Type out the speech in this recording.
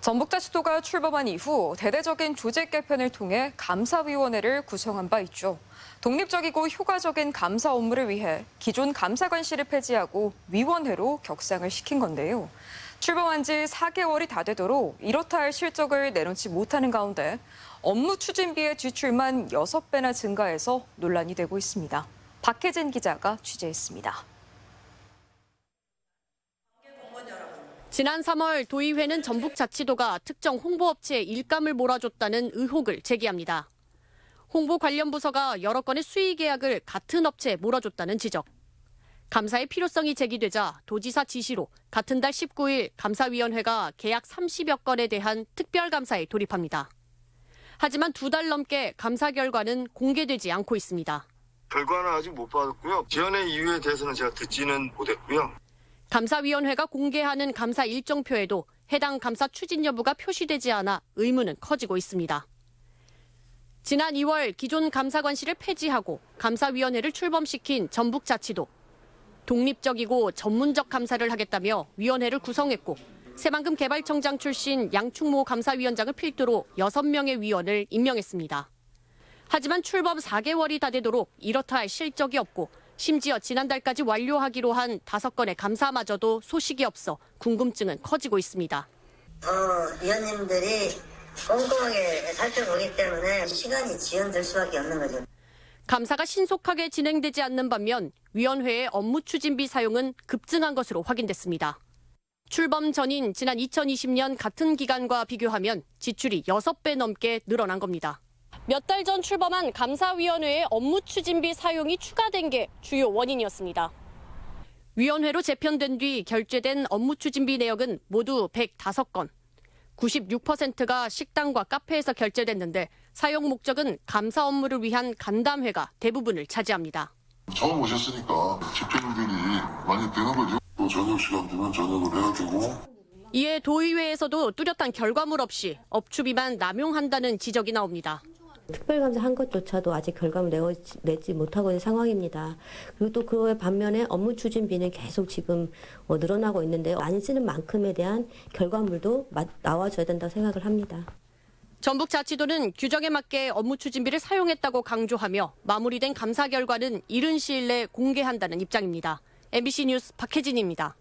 전북자치도가 출범한 이후 대대적인 조직 개편을 통해 감사위원회를 구성한 바 있죠. 독립적이고 효과적인 감사 업무를 위해 기존 감사관실을 폐지하고 위원회로 격상을 시킨 건데요. 출범한 지 4개월이 다 되도록 이렇다 할 실적을 내놓지 못하는 가운데 업무 추진비의 지출만 6배나 증가해서 논란이 되고 있습니다. 박혜진 기자가 취재했습니다. 지난 3월 도의회는 전북자치도가 특정 홍보업체에 일감을 몰아줬다는 의혹을 제기합니다. 홍보 관련 부서가 여러 건의 수의 계약을 같은 업체에 몰아줬다는 지적. 감사의 필요성이 제기되자 도지사 지시로 같은 달 19일 감사위원회가 계약 30여 건에 대한 특별감사에 돌입합니다. 하지만 두 달 넘게 감사 결과는 공개되지 않고 있습니다. 결과는 아직 못 받았고요. 지난해이후에 대해서는 제가 듣지는 못했고요. 감사위원회가 공개하는 감사 일정표에도 해당 감사 추진 여부가 표시되지 않아 의문은 커지고 있습니다. 지난 2월 기존 감사관실을 폐지하고 감사위원회를 출범시킨 전북자치도 독립적이고 전문적 감사를 하겠다며 위원회를 구성했고 새만금 개발청장 출신 양충모 감사위원장을 필두로 6명의 위원을 임명했습니다. 하지만 출범 4개월이 다 되도록 이렇다 할 실적이 없고 심지어 지난달까지 완료하기로 한 다섯 건의 감사마저도 소식이 없어 궁금증은 커지고 있습니다. 더 어, 위원님들이 꼼꼼하게 살펴보기 때문에 시간이 지연될 수밖에 없는 거죠. 감사가 신속하게 진행되지 않는 반면 위원회의 업무 추진비 사용은 급증한 것으로 확인됐습니다. 출범 전인 지난 2020년 같은 기간과 비교하면 지출이 6배 넘게 늘어난 겁니다. 몇달전 출범한 감사위원회의 업무 추진비 사용이 추가된 게 주요 원인이었습니다. 위원회로 재편된 뒤 결제된 업무 추진비 내역은 모두 105건. 96%가 식당과 카페에서 결제됐는데 사용 목적은 감사 업무를 위한 간담회가 대부분을 차지합니다. 처음 오셨으니까 집행률이 많이 되는 거죠. 또 저녁 시간 되면 저녁을 해야 되고. 이에 도의회에서도 뚜렷한 결과물 없이 업추비만 남용한다는 지적이 나옵니다. 특별감사 한 것조차도 아직 결과물 내어, 내지 못하고 있는 상황입니다. 그리고 또 그에 반면에 업무 추진비는 계속 지금 어, 늘어나고 있는데요. 이 쓰는 만큼에 대한 결과물도 마, 나와줘야 된다고 생각을 합니다. 전북 자치도는 규정에 맞게 업무 추진비를 사용했다고 강조하며 마무리된 감사 결과는 이른 시일 내 공개한다는 입장입니다. MBC 뉴스 박혜진입니다.